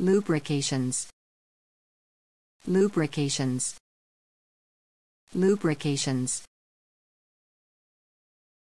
lubrications lubrications lubrications